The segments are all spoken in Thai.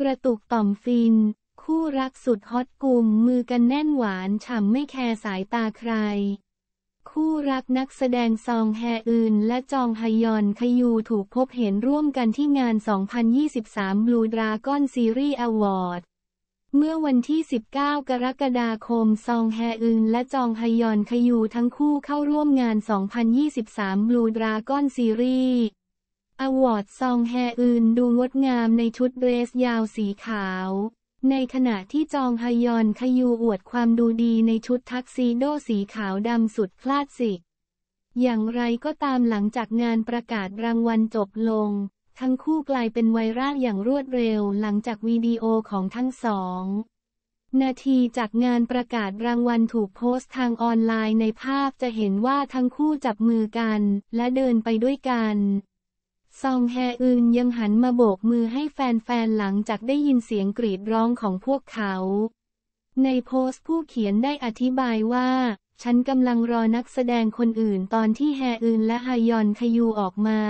กระตุกต่อมฟิน คู่รักสุดฮอตกลุ่มมือกันแน่นหวาน ฉ่ำไม่แคร์สายตาใคร คู่รักนักแสดงซองแฮอึนและจองฮยอนคยูถูกพบเห็นร่วมกันที่งาน 2023 Blue Dragon Series Award เมื่อวันที่ 19 กรกฎาคมซองแฮอึนและจองฮยอนคยูทั้งคู่เข้าร่วมงาน 2023 Blue Dragon Series อวอร์ดซองแฮอึนดูงดงามในชุดเดรสยาวสีขาว ในขณะที่จองฮยอนคยูอวดความดูดีในชุดทักซีโดสีขาวดำสุดคลาสสิก อย่างไรก็ตามหลังจากงานประกาศรางวัลจบลง ทั้งคู่กลายเป็นไวรัลอย่างรวดเร็วหลังจากวิดีโอของทั้งสอง นาทีจากงานประกาศรางวัลถูกโพสต์ทางออนไลน์ในภาพจะเห็นว่าทั้งคู่จับมือกัน และเดินไปด้วยกันซองแฮอึนยังหันมาโบกมือให้แฟนๆหลังจากได้ยินเสียงกรีดร้องของพวกเขา ในโพสต์ผู้เขียนได้อธิบายว่า ฉันกำลังรอนักแสดงคนอื่นตอนที่แฮอึนและฮายอนคยูออกมา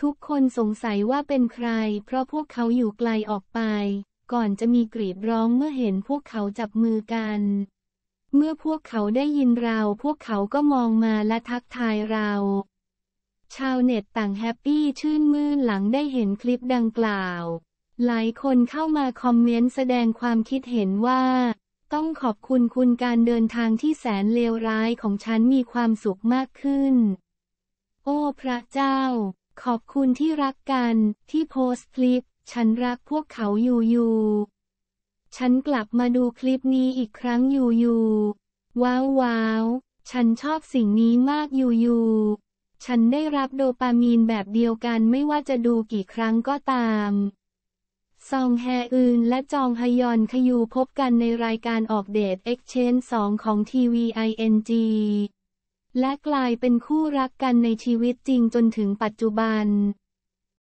ทุกคนสงสัยว่าเป็นใคร เพราะพวกเขาอยู่ไกลออกไป ก่อนจะมีกรีดร้องเมื่อเห็นพวกเขาจับมือกัน เมื่อพวกเขาได้ยินเราพวกเขาก็มองมาและทักทายเราชาวเน็ตต่างแฮปปี้ชื่นมื่นหลังได้เห็นคลิปดังกล่าว หลายคนเข้ามาคอมเมนต์แสดงความคิดเห็นว่า ต้องขอบคุณคุณการเดินทางที่แสนเลวร้ายของฉันมีความสุขมากขึ้น โอ้พระเจ้า ขอบคุณที่รักกันที่โพสต์คลิปฉันรักพวกเขาอยู่อยู่ฉันกลับมาดูคลิปนี้อีกครั้งอยู่อยู่ว้าวว้าวฉันชอบสิ่งนี้มากอยู่อยู่ฉันได้รับโดปามีนแบบเดียวกันไม่ว่าจะดูกี่ครั้งก็ตาม ซองแฮอึนและจองฮยอนคยูพบกันในรายการออกเดท Exchange 2 ของ TVING และกลายเป็นคู่รักกันในชีวิตจริงจนถึงปัจจุบัน